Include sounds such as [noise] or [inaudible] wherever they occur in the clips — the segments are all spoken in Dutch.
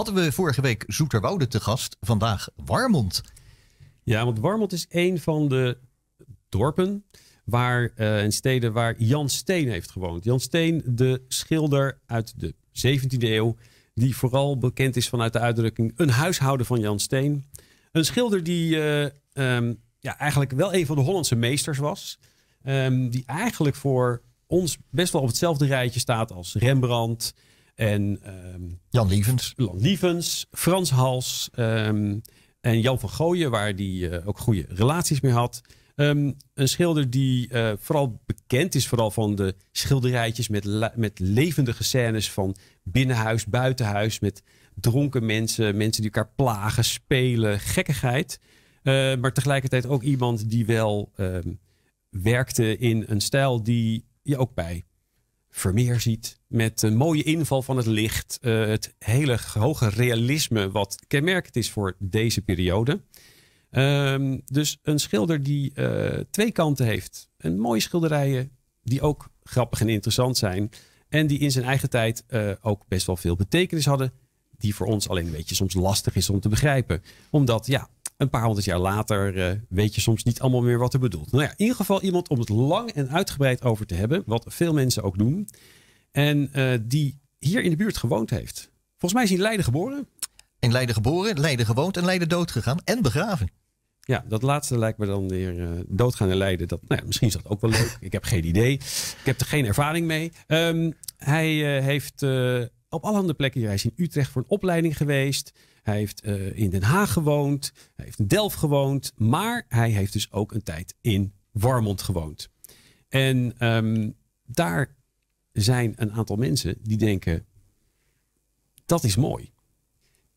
Hadden we vorige week Zoeterwoude te gast, vandaag Warmond. Ja, want Warmond is een van de dorpen waar, eh, en steden waar Jan Steen heeft gewoond. Jan Steen, de schilder uit de 17e eeuw, die vooral bekend is vanuit de uitdrukking een huishouden van Jan Steen. Een schilder die eh, ehm, ja, eigenlijk wel een van de Hollandse meesters was. Ehm, die eigenlijk voor ons best wel op hetzelfde rijtje staat als Rembrandt, en, ehm, Jan Lievens. Jan Lievens, Frans Hals ehm, en Jan van Gooien, waar die eh, ook goede relaties mee had. Ehm, een schilder die eh, vooral bekend is vooral van de schilderijtjes met, met levendige scènes van binnenhuis, buitenhuis, met dronken mensen, mensen die elkaar plagen, spelen, gekkigheid. Eh, maar tegelijkertijd ook iemand die wel werkte in een stijl die je ook bij Vermeer ziet. Met een mooie inval van het licht. Eh, het hele hoge realisme wat kenmerkend is voor deze periode. Ehm, dus een schilder die eh, twee kanten heeft. een mooie schilderijen die ook grappig en interessant zijn. En die in zijn eigen tijd eh, ook best wel veel betekenis hadden. Die voor ons alleen een beetje soms lastig is om te begrijpen. Omdat ja, een paar honderd jaar later eh, weet je soms niet allemaal meer wat er bedoelt. Nou ja, in ieder geval iemand om het lang en uitgebreid over te hebben, wat veel mensen ook doen. En eh, die hier in de buurt gewoond heeft. Volgens mij is hij in Leiden geboren. In Leiden geboren, Leiden gewoond en Leiden doodgegaan en begraven. Ja, dat laatste lijkt me dan weer eh, doodgaan en Leiden. Dat, nou ja, misschien is dat ook wel leuk. Ik heb geen idee. Ik heb er geen ervaring mee. Ehm, hij heeft uh, op allerhande plekken. Hij is in Utrecht voor een opleiding geweest. Hij heeft eh, in Den Haag gewoond. Hij heeft in Delft gewoond. Maar hij heeft dus ook een tijd in Warmond gewoond. En ehm, daar zijn een aantal mensen die denken: dat is mooi.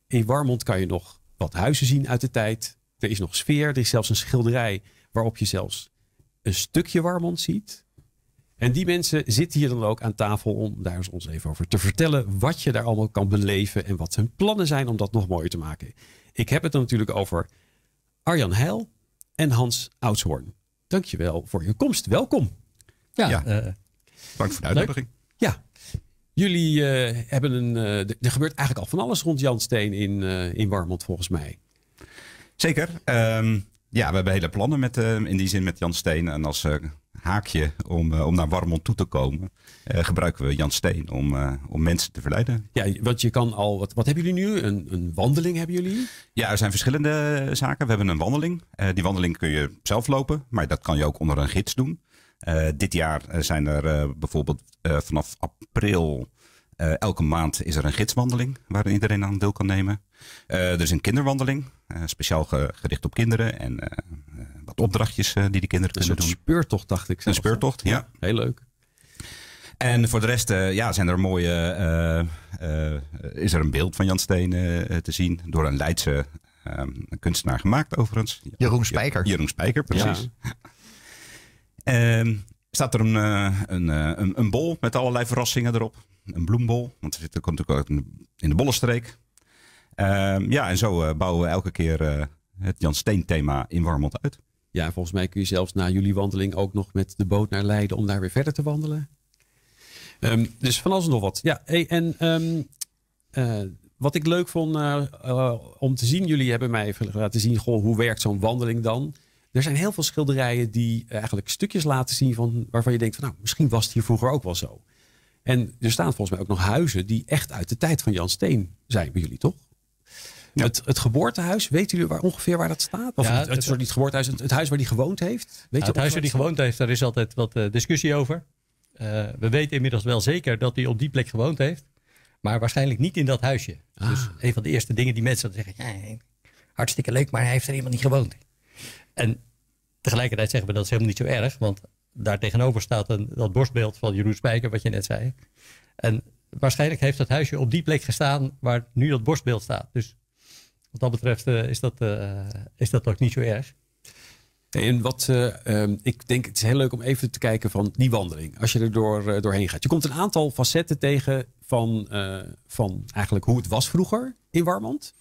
In Warmond kan je nog wat huizen zien uit de tijd. Er is nog sfeer. Er is zelfs een schilderij waarop je zelfs een stukje Warmond ziet. En die mensen zitten hier dan ook aan tafel om daar eens ons even over te vertellen. Wat je daar allemaal kan beleven en wat hun plannen zijn om dat nog mooier te maken. Ik heb het dan natuurlijk over Arjan Heil en Hans Oudshoorn. Dankjewel voor je komst. Welkom. Ja, ja. Eh, dank voor de uitnodiging. Ja, jullie eh, hebben een. Eh, er gebeurt eigenlijk al van alles rond Jan Steen in, in Warmond volgens mij. Zeker. Um, ja, we hebben hele plannen met, eh, in die zin met Jan Steen. En als eh, haakje om, eh, om naar Warmond toe te komen, gebruiken we Jan Steen om, om mensen te verleiden. Ja, want je kan al, wat, wat hebben jullie nu? Een, een wandeling hebben jullie? Ja, er zijn verschillende zaken. We hebben een wandeling. die wandeling kun je zelf lopen, maar dat kan je ook onder een gids doen. dit jaar zijn er bijvoorbeeld vanaf april elke maand is er een gidswandeling waar iedereen aan deel kan nemen. Eh, er is een kinderwandeling, eh, speciaal gericht op kinderen en eh, wat opdrachtjes die de kinderen dus kunnen doen. Een speurtocht, dacht ik. Een speurtocht, ja. Heel leuk. En voor de rest ja, zijn er mooie, is er een beeld van Jan Steen te zien door een Leidse ehm, kunstenaar gemaakt overigens. Jeroen Spijker. Jeroen Spijker, precies. Ja. [laughs] Ehm, staat er een, een, een, bol met allerlei verrassingen erop. Een bloembol, want er zitten natuurlijk ook in de bollenstreek. Ehm, ja, en zo eh, bouwen we elke keer eh, het Jan Steen thema in Warmond uit. Ja, volgens mij kun je zelfs na jullie wandeling ook nog met de boot naar Leiden om daar weer verder te wandelen. Ehm, dus van alles en nog wat. Ja, en ehm, eh, wat ik leuk vond om te zien, jullie hebben mij laten zien hoe werkt zo'n wandeling dan. Er zijn heel veel schilderijen die eigenlijk stukjes laten zien van, waarvan je denkt van nou, misschien was het hier vroeger ook wel zo. En er staan volgens mij ook nog huizen die echt uit de tijd van Jan Steen zijn bij jullie, toch? Het, het geboortehuis, weten jullie waar, ongeveer waar dat staat? Of het, het, geboortehuis, het, huis waar hij gewoond heeft? Weet het huis waar hij gewoond heeft, daar is altijd wat eh, discussie over. Eh, we weten inmiddels wel zeker dat hij op die plek gewoond heeft. Maar waarschijnlijk niet in dat huisje. Ah. Dus een van de eerste dingen die mensen zeggen. hartstikke leuk, maar hij heeft er helemaal niet gewoond. En tegelijkertijd zeggen we dat is helemaal niet zo erg. Want daar tegenover staat een, dat borstbeeld van Jeroen Spijker, wat je net zei. En waarschijnlijk heeft dat huisje op die plek gestaan waar nu dat borstbeeld staat. Dus wat dat betreft eh, is, dat, eh, is dat ook niet zo erg. En wat eh, ehm, ik denk, het is heel leuk om even te kijken van die wandeling. Als je er door, doorheen gaat. Je komt een aantal facetten tegen van, van eigenlijk hoe het was vroeger in Warmond.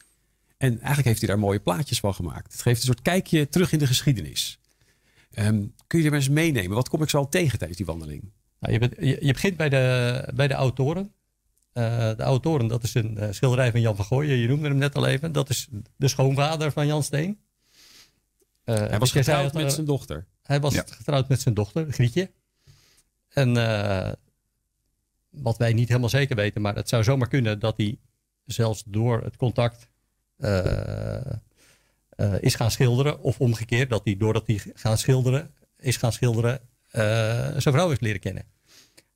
En eigenlijk heeft hij daar mooie plaatjes van gemaakt. Het geeft een soort kijkje terug in de geschiedenis. Ehm, kun je er mensen meenemen? Wat kom ik zo tegen tijdens die wandeling? Nou, je, je, je, begint bij de, bij de autoren. Eh, de Oude dat is een eh, schilderij van Jan van Gooien, Je noemde hem net al even. Dat is de schoonvader van Jan Steen. Eh, hij was dus getrouwd met zijn dochter. Hij was getrouwd met zijn dochter, Grietje. En wat wij niet helemaal zeker weten, maar het zou zomaar kunnen dat hij zelfs door het contact is gaan schilderen. Of omgekeerd, dat hij doordat hij gaan schilderen, is gaan schilderen, zijn vrouw heeft leren kennen.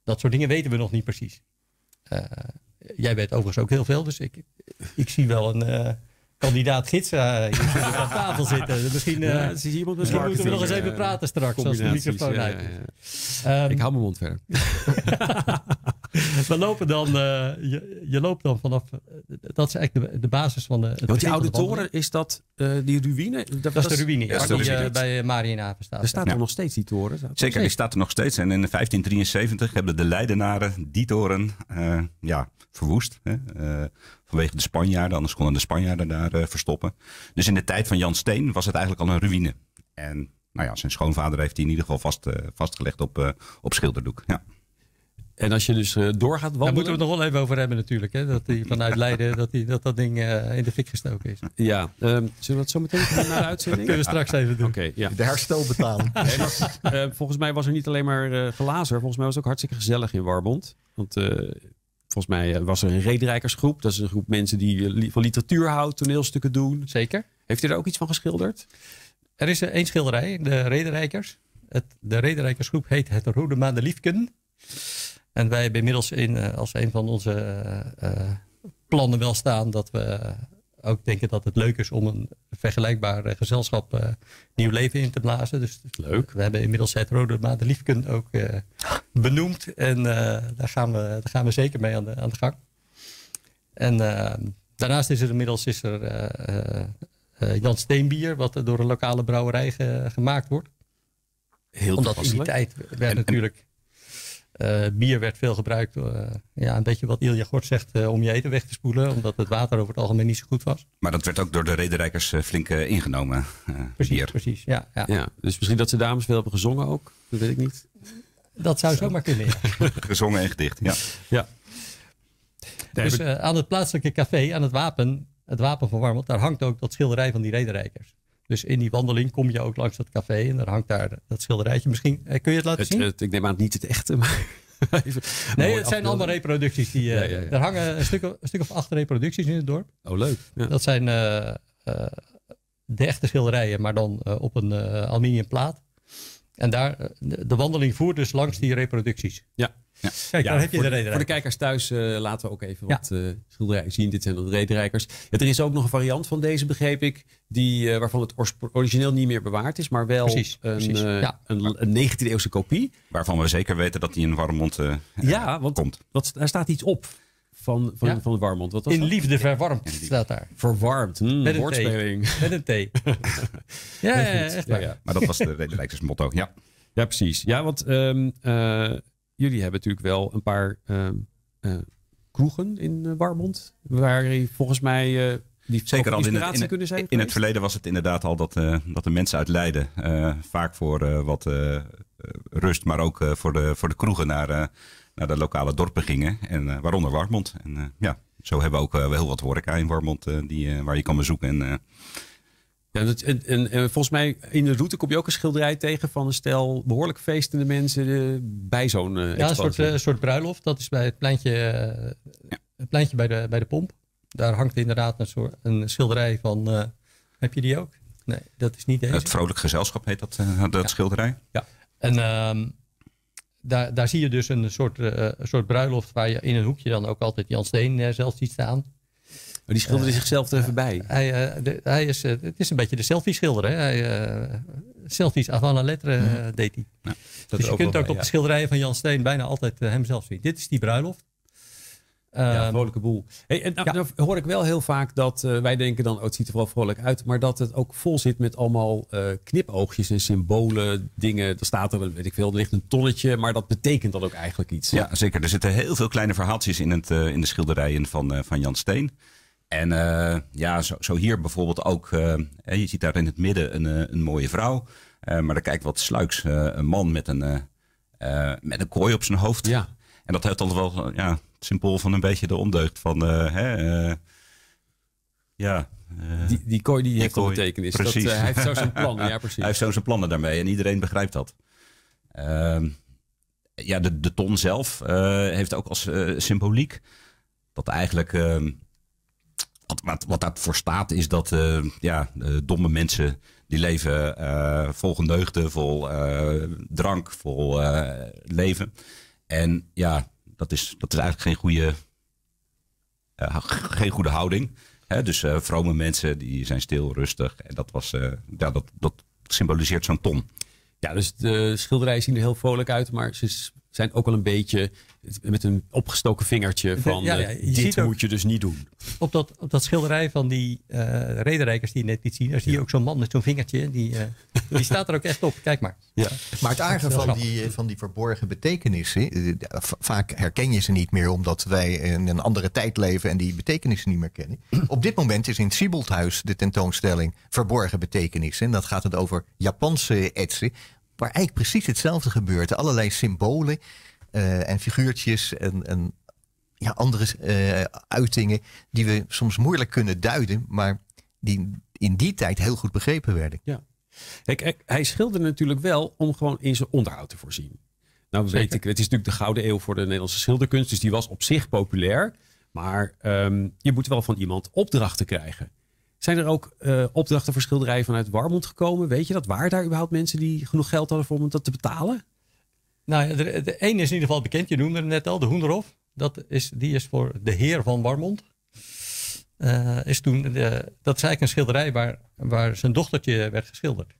Dat soort dingen weten we nog niet precies. Eh, jij weet overigens ook heel veel, dus ik, ik zie wel een eh, kandidaat gids aan eh, [laughs] tafel zitten. Misschien, misschien moeten we nog eens even praten straks als de microfoon ja, is. Ehm, ik hou mijn mond verder. [laughs] we lopen dan, eh, je, je, loopt dan vanaf, eh, dat is eigenlijk de, basis van de... Want die oude toren, is dat eh, die ruïne? Dat, is de ruïne, ja, die bij Marienhaven staat. Er staat er nog steeds die toren? Zeker, die staat er nog steeds. En in 1573 hebben de Leidenaren die toren ja, verwoest. Hè? vanwege de Spanjaarden, anders konden de Spanjaarden daar verstoppen. Dus in de tijd van Jan Steen was het eigenlijk al een ruïne. En nou ja, zijn schoonvader heeft die in ieder geval vast, vastgelegd op, op schilderdoek. Ja. En als je dus doorgaat, eh, doorgaat Daar moeten we het nog wel even over hebben natuurlijk. Hè? Dat die vanuit [laughs] Leiden, dat, die, dat dat ding eh, in de fik gestoken is. Ja. Ehm, zullen we dat zo meteen naar de uitzending? kunnen we straks even doen. Oké. ja. De herstelbetaling. [laughs] nee, eh, volgens mij was er niet alleen maar uh, glazer. Volgens mij was het ook hartstikke gezellig in Warbond. Want volgens mij was er een rederijkersgroep. Dat is een groep mensen die van literatuur houdt, toneelstukken doen. Zeker. Heeft u daar ook iets van geschilderd? Er is één schilderij, de rederijkers. Het, de rederijkersgroep heet Het Rode Maandeliefken. Liefken. En wij hebben inmiddels in, eh, als een van onze eh, eh, plannen wel staan dat we ook denken dat het leuk is om een vergelijkbaar gezelschap nieuw leven in te blazen. Dus leuk. We hebben inmiddels het Rode Madeliefken ook benoemd. En daar, gaan we, daar gaan we zeker mee aan de, aan de gang. En ehm, daarnaast is er inmiddels is er, Jan Steenbier, wat door een lokale brouwerij gemaakt wordt. Heel Omdat in die tijd werd natuurlijk... Eh, bier werd veel gebruikt, eh, ja, een beetje wat Ilja Gort zegt, eh, om je eten weg te spoelen. Omdat het water over het algemeen niet zo goed was. Maar dat werd ook door de rederijkers flink ingenomen, precies, Precies, ja, ja. ja. Dus misschien dat ze dames veel hebben gezongen ook, dat weet ik niet. Dat zou zomaar kunnen. [laughs] Gezongen en gedicht, ja. ja. Dus aan het plaatselijke café, aan het wapen, het wapen van Warmond, daar hangt ook dat schilderij van die rederijkers. Dus in die wandeling kom je ook langs dat café en daar hangt daar dat schilderijtje. Misschien eh, kun je het laten zien? Het, ik neem aan het niet het echte, maar... [laughs] nee, het zijn allemaal reproducties. Die, eh, Er hangen een stuk, een stuk, of acht reproducties in het dorp. Oh, leuk. Dat zijn eh, de echte schilderijen, maar dan op een aluminium plaat. En daar, eh, de wandeling voert dus langs die reproducties. Ja. ja. Kijk, daar heb je de rederijkers. Voor de kijkers thuis eh, laten we ook even wat eh, schilderijen zien. Dit zijn de rederijkers. er is ook nog een variant van deze, begreep ik, die, waarvan het origineel niet meer bewaard is, maar wel een, precies. Ja. een, 19e-eeuwse kopie. Waarvan we zeker weten dat die in Warmond ja, want, komt. daar staat iets op van, van, van de Warmond. Wat was in liefde verwarmd staat daar. Verwarmd, met een woordspeling. T. Met een T. [laughs] ja, ja, Maar dat was de motto. ja. Ja, precies. Ja, want ehm, eh, jullie hebben natuurlijk wel een paar ehm, eh, kroegen in eh, Warmond. Waar volgens mij die Zeker al in het, in, zijn in het, verleden was het inderdaad al dat, dat de mensen uit Leiden vaak voor wat rust, maar ook voor, de, voor de kroegen naar, naar de lokale dorpen gingen. En, eh, waaronder Warmond. En eh, ja, zo hebben we ook eh, heel wat horeca in Warmond die, waar je kan bezoeken. En, ja, en, en, en, volgens mij in de route kom je ook een schilderij tegen van een stel behoorlijk feestende mensen bij zo'n Ja, een soort, soort, bruiloft. Dat is bij het pleintje, het pleintje bij, de, bij de pomp. Daar hangt inderdaad een, soort, een schilderij van... heb je die ook? Nee, dat is niet deze. Het Vrolijk Gezelschap heet dat, dat schilderij. Ja, en ehm, daar, daar zie je dus een soort, eh, eh, soort bruiloft waar je in een hoekje dan ook altijd Jan Steen uh, zelf ziet staan. Maar die schilderde zichzelf er even bij. Hij, hij is, het is een beetje de selfie-schilder. Hij, selfies avant la lettre mhm. deed hij. dus je kunt ook op de schilderijen van Jan Steen bijna altijd hem zelf zien. Dit is die bruiloft ja, ehm, vrolijke boel. Hey, en nou, nou, hoor ik wel heel vaak dat eh, wij denken dan, oh, het ziet er wel vrolijk uit, maar dat het ook vol zit met allemaal eh, knipoogjes en symbolen, dingen. Er staat er, weet ik veel, er ligt een tonnetje, maar dat betekent dan ook eigenlijk iets. Ja, zeker. Er zitten heel veel kleine verhaaltjes in, het, eh, in de schilderijen van, van Jan Steen. En ja, zo, zo, hier bijvoorbeeld ook, je ziet daar in het midden een, een mooie vrouw, maar daar kijkt wat sluiks een man met een, met een kooi op zijn hoofd. Ja. En dat heeft altijd wel ja, symbool van een beetje de ondeugd van... Eh, hè, eh, ja, eh, die, die kooi die heeft kooi, een betekenis. Dat, hij heeft zo zijn plannen, ja [laughs] precies. Hij heeft zo zijn plannen daarmee en iedereen begrijpt dat. Ehm, ja, de, de ton zelf heeft ook als symboliek dat eigenlijk... Ehm, wat, wat, wat, daarvoor staat is dat ja, domme mensen die leven vol geneugde, vol drank, vol leven. En ja, dat, is, dat is eigenlijk geen goede, eh, geen goede houding. Hè? Dus eh, vrome mensen die zijn stil, rustig. En dat, was, eh, ja, dat, dat symboliseert zo'n ton. Ja, dus de schilderij zien er heel vrolijk uit, maar ze is zijn ook wel een beetje met een opgestoken vingertje [laughs] van eh, dit moet je dus niet doen. Op dat, op dat schilderij van die uh, rederijkers die je net niet zien, daar zie je ook zo'n man met zo'n vingertje. Die, eh, die [laughs] staat er ook echt op. Kijk maar. Ja. Maar het aardige van die, van die verborgen betekenissen, vaak herken je ze niet meer omdat wij in een andere tijd leven en die betekenissen niet meer kennen. [clears throat] op dit moment is in het Sieboldhuis de tentoonstelling Verborgen Betekenissen. En dat gaat het over Japanse etsen waar eigenlijk precies hetzelfde gebeurt. Allerlei symbolen eh, en figuurtjes en, en ja, andere eh, uitingen die we soms moeilijk kunnen duiden, maar die in die tijd heel goed begrepen werden. Ja. Kijk, hij schilderde natuurlijk wel om gewoon in zijn onderhoud te voorzien. Nou weet ik, het is natuurlijk de gouden eeuw voor de Nederlandse schilderkunst, dus die was op zich populair. Maar ehm, je moet wel van iemand opdrachten krijgen. Zijn er ook uh, eh, opdrachten voor schilderijen vanuit Warmond gekomen? Weet je dat? Waren daar überhaupt mensen die genoeg geld hadden voor om dat te betalen? Nou, de, de ene is in ieder geval bekend. Je noemde het net al, de Hoenderhof. Dat is, die is voor de heer van Warmond. Eh, is toen de, dat is eigenlijk een schilderij waar, waar zijn dochtertje werd geschilderd.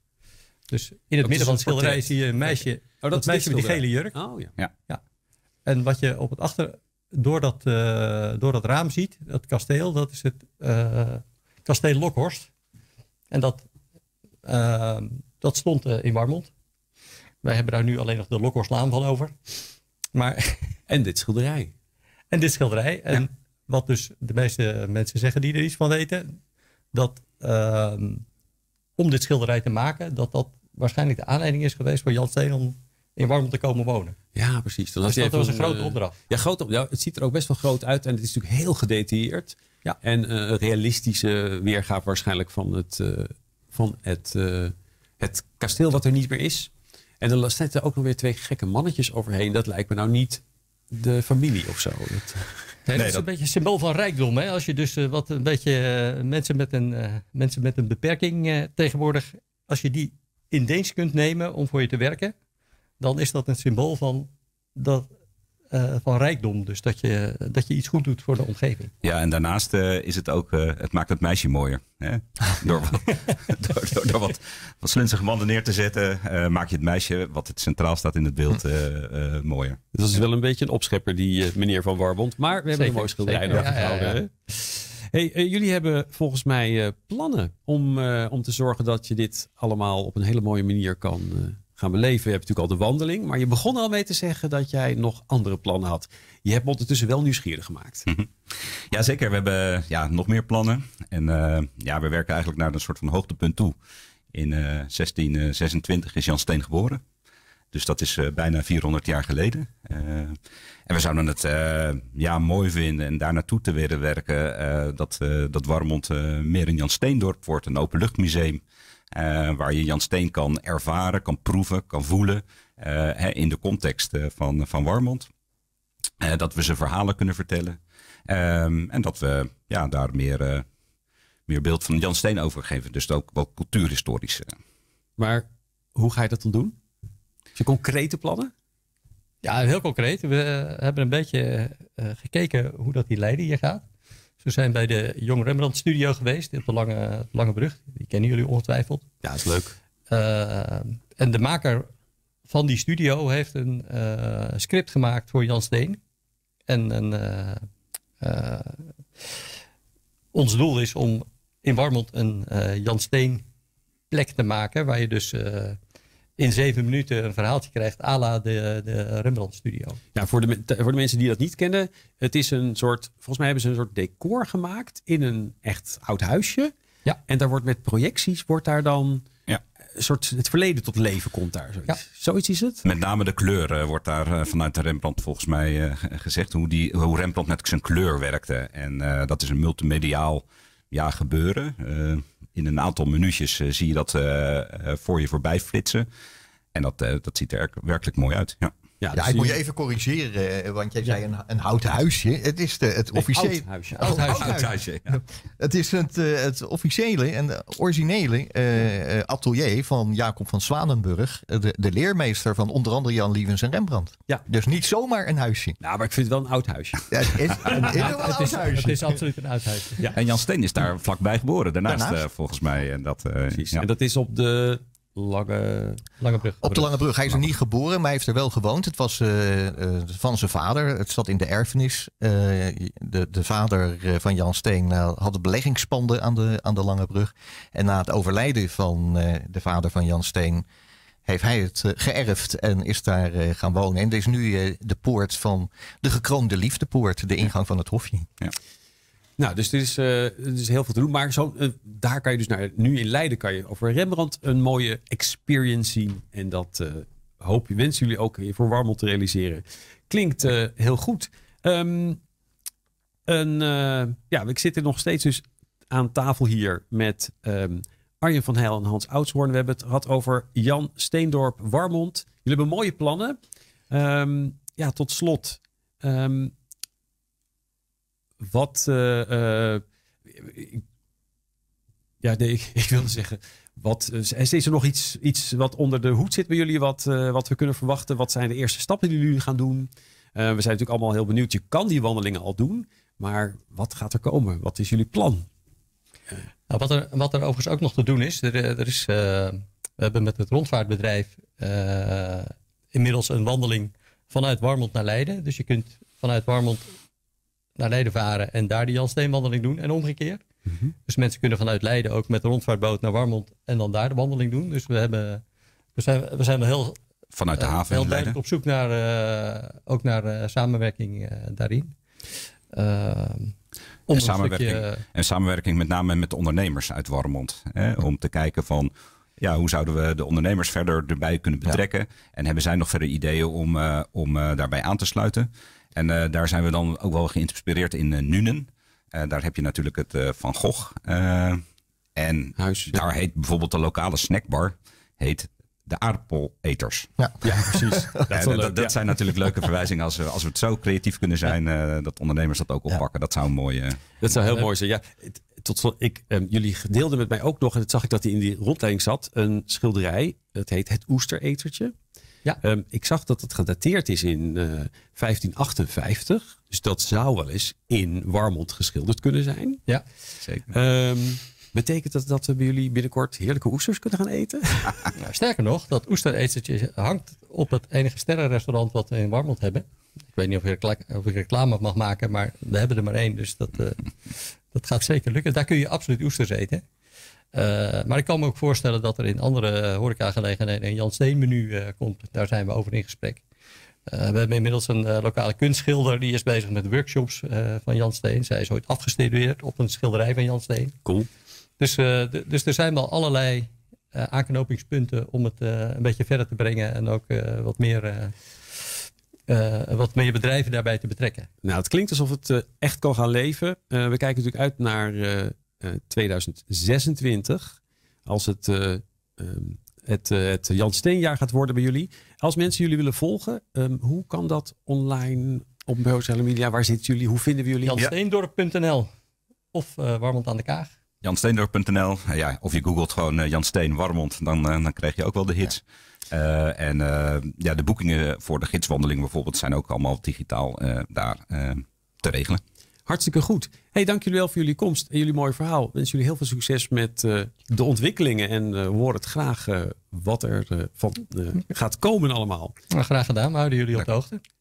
Dus in het midden van het schilderij zie je een meisje. Oh, dat, meisje met die gele jurk. Oh, ja. ja. En wat je op het achter, door dat, eh, door dat raam ziet, dat kasteel, dat is het, kasteel Lokhorst. En dat, ehm, dat stond eh, in Warmond. Wij hebben daar nu alleen nog de Lokhorstlaan van over. Maar, [laughs] en dit schilderij. En dit schilderij. En wat dus de meeste mensen zeggen die er iets van weten. Dat ehm, om dit schilderij te maken, dat dat waarschijnlijk de aanleiding is geweest voor Jan Steen om in Warmond te komen wonen. Ja, precies. Dus dat was een, een grote eh, opdracht. Ja, groot, ja, het ziet er ook best wel groot uit en het is natuurlijk heel gedetailleerd. Ja. En een eh, realistische weergave waarschijnlijk van het, eh, van het, eh, het kasteel wat er niet meer is. En dan zitten ook nog weer twee gekke mannetjes overheen. Dat lijkt me nou niet de familie of zo. Dat, is een beetje een symbool van rijkdom. Hè? Als je dus wat een beetje mensen, met een, mensen met een beperking tegenwoordig, als je die in dienst kunt nemen om voor je te werken, dan is dat een symbool van dat eh, van rijkdom. Dus dat je, dat je iets goed doet voor de omgeving. Ja, en daarnaast eh, is het ook, eh, het maakt het meisje mooier. Hè? Door, wat, [laughs] door, door, wat, mannen neer te zetten, maak je het meisje, wat het centraal staat in het beeld, mooier. Dus Dat is wel een beetje een opschepper, die meneer Van Warbond. Maar we hebben een mooie schilderij gehouden. Hey, jullie hebben volgens mij plannen om, om te zorgen dat je dit allemaal op een hele mooie manier kan, gaan beleven. Je hebt natuurlijk al de wandeling. Maar je begon al mee te zeggen dat jij nog andere plannen had. Je hebt me ondertussen wel nieuwsgierig gemaakt. Mhm. Ja, zeker. We hebben ja, nog meer plannen. En eh, ja, we werken eigenlijk naar een soort van hoogtepunt toe. In 1626 eh, eh, is Jan Steen geboren. Dus dat is bijna 400 jaar geleden. en we zouden het ja, mooi vinden en daar naartoe te willen werken. dat, dat Warmond meer in Jan Steendorp wordt, een openluchtmuseum. Eh, waar je Jan Steen kan ervaren, kan proeven, kan voelen eh, in de context eh, van, van Warmond. dat we ze verhalen kunnen vertellen. Ehm, en dat we ja, daar meer, meer beeld van Jan Steen over geven. Dus ook wel cultuurhistorisch. Maar hoe ga je dat dan doen? Heb je concrete plannen? Ja, heel concreet. We hebben een beetje gekeken hoe dat die Leiden hier gaat we zijn bij de Jong Rembrandt Studio geweest op de Lange, Lange Brug. Die kennen jullie ongetwijfeld. Ja, is leuk. Eh, en de maker van die studio heeft een eh, script gemaakt voor Jan Steen. En een, eh, ons doel is om in Warmond een Jan Steen plek te maken. Waar je dus in zeven minuten een verhaaltje krijgt, ala la de, de Rembrandt Studio. Ja, voor de, voor de mensen die dat niet kennen, het is een soort, volgens mij hebben ze een soort decor gemaakt in een echt oud huisje. Ja. En daar wordt met projecties, wordt daar dan ja. een eh, soort, het verleden tot leven komt daar. Zoiets, zoiets is het? Met name de kleuren eh, wordt daar eh, vanuit de Rembrandt volgens mij gezegd, hoe, die, hoe Rembrandt met zijn kleur werkte. En dat is een multimediaal ja, gebeuren in een aantal minuutjes eh, zie je dat eh, eh, voor je voorbij flitsen. En dat, dat ziet er werkelijk mooi uit. Ja. Ja, ik moet je even corrigeren, eh, want jij zei een, een houten huisje. Het is de, het officiële. huisje. Oh, het is het, eh, het officiële en originele eh, atelier van Jacob van Zwanenburg, de, de, leermeester van onder andere Jan Lievens en Rembrandt. Ja. Dus niet zomaar een huisje. Nou, maar ik vind het wel een oud huisje. Ja, het is, een, [laughs] een het is, huisje. Het is absoluut een oud huisje. Ja. En Jan Steen is daar vlakbij geboren, daarnaast, volgens mij. En dat, Precies. En dat is op de op de Lange Brug. Hij is er niet geboren, maar hij heeft er wel gewoond. Het was eh, eh, van zijn vader. Het zat in de erfenis. Eh, de, de vader van Jan Steen had beleggingspanden aan de, aan de Lange Brug. En na het overlijden van de vader van Jan Steen heeft hij het geërfd en is daar gaan wonen. En dit is nu de poort van de gekroonde liefdepoort, de ingang van het hofje. Ja. Nou, dus er is, eh, is heel veel te doen. Maar zo, eh, daar kan je dus naar. Nu in Leiden kan je over Rembrandt een mooie experience zien. En dat eh, hoop je, wensen jullie ook voor Warmond te realiseren. Klinkt heel goed. Ehm, een, ja, ik zit er nog steeds dus aan tafel hier met ehm, Arjen van Heil en Hans Oudshoorn. We hebben het gehad over Jan Steendorp Warmond. Jullie hebben mooie plannen. Ehm, ja, tot slot wat. Eh, eh, ik, ja, nee, [laughs] ik, ik wilde zeggen. Wat, eh, is er nog iets, iets wat onder de hoed zit bij jullie, wat, wat we kunnen verwachten? Wat zijn de eerste stappen die jullie gaan doen? we zijn natuurlijk allemaal heel benieuwd. Je kan die wandelingen al doen, maar wat gaat er komen? Wat is jullie plan? Nou, wat, er, wat er overigens ook nog te doen is, er, er is we hebben met het rondvaartbedrijf inmiddels een wandeling vanuit Warmond naar Leiden. Dus je kunt vanuit Warmond naar Leiden varen en daar die Jan Steenwandeling doen en omgekeerd. Mhm. Dus mensen kunnen vanuit Leiden ook met de rondvaartboot naar Warmond en dan daar de wandeling doen. Dus we, hebben, we, zijn, we zijn wel heel, vanuit de eh, haven heel duidelijk op zoek naar, eh, ook naar eh, samenwerking daarin. En samenwerking, en, samenwerking, met name met de ondernemers uit Warmond. Hè, Om te kijken van ja, hoe zouden we de ondernemers verder erbij kunnen betrekken. En hebben zij nog verder ideeën om, om daarbij aan te sluiten. En eh, daar zijn we dan ook wel geïnspireerd in uh, Nuenen. Eh, daar heb je natuurlijk het Van Gogh. en daar heet bijvoorbeeld de lokale snackbar heet de aardappeleters. Ja, ja precies. [laughs] dat, zijn natuurlijk leuke verwijzingen. Als we, als we het zo creatief kunnen zijn, dat ondernemers dat ook oppakken. Dat zou een mooie... Dat zou heel mooi zijn, ja. Tot slot, ik, ehm, jullie deelden met mij ook nog, en dat zag ik dat hij in die rondleiding zat, een schilderij. Dat heet Het Oesteretertje. Ja. Ehm, ik zag dat het gedateerd is in 1558. Eh, dus dat zou wel eens in Warmond geschilderd kunnen zijn. Ja, zeker. Ehm, betekent dat dat we bij jullie binnenkort heerlijke oesters kunnen gaan eten? [laughs] nou, sterker nog, dat oesteretje hangt op het enige sterrenrestaurant wat we in Warmond hebben. Ik weet niet of ik, of ik reclame mag maken, maar we hebben er maar één. Dus dat, eh, dat gaat zeker lukken. Daar kun je absoluut oesters eten. Eh, maar ik kan me ook voorstellen dat er in andere horeca eh, horecagelegenheden een Jan Steen menu eh, komt. Daar zijn we over in gesprek. we hebben inmiddels een lokale kunstschilder die is bezig met workshops van Jan Steen. Zij is ooit afgestudeerd op een schilderij van Jan Steen. Cool. Dus, dus er zijn wel allerlei aanknopingspunten om het een beetje verder te brengen en ook wat meer. wat meer bedrijven daarbij te betrekken. Nou, het klinkt alsof het echt kan gaan leven. we kijken natuurlijk uit naar 2026, eh, als het, um, het, eh, het Jan Steenjaar gaat worden bij jullie. Als mensen jullie willen volgen, ehm, hoe kan dat online op sociale Waar zitten jullie? Hoe vinden we jullie? Jansteendorp.nl of Warmond aan de Kaag. Jansteendorp.nl, ja, of je googelt gewoon Jan Steen Warmond, dan, dan krijg je ook wel de hits. en ja, de boekingen voor de gidswandeling bijvoorbeeld zijn ook allemaal digitaal daar te regelen. Hartstikke goed. Hey, dank jullie wel voor jullie komst en jullie mooi verhaal. Ik wens jullie heel veel succes met eh, de ontwikkelingen en uh, eh, hoor het graag eh, wat er van gaat komen allemaal. graag gedaan, we houden jullie op de hoogte.